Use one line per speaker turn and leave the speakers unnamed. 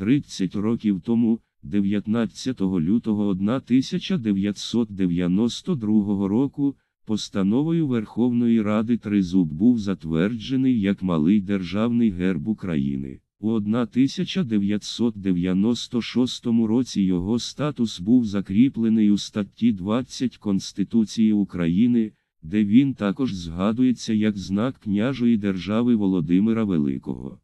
30 років тому, 19 лютого 1992 року, постановою Верховної Ради Тризуб був затверджений як малий державний герб України. У 1996 році його статус був закріплений у статті 20 Конституції України, де він також згадується як знак княжої держави Володимира Великого.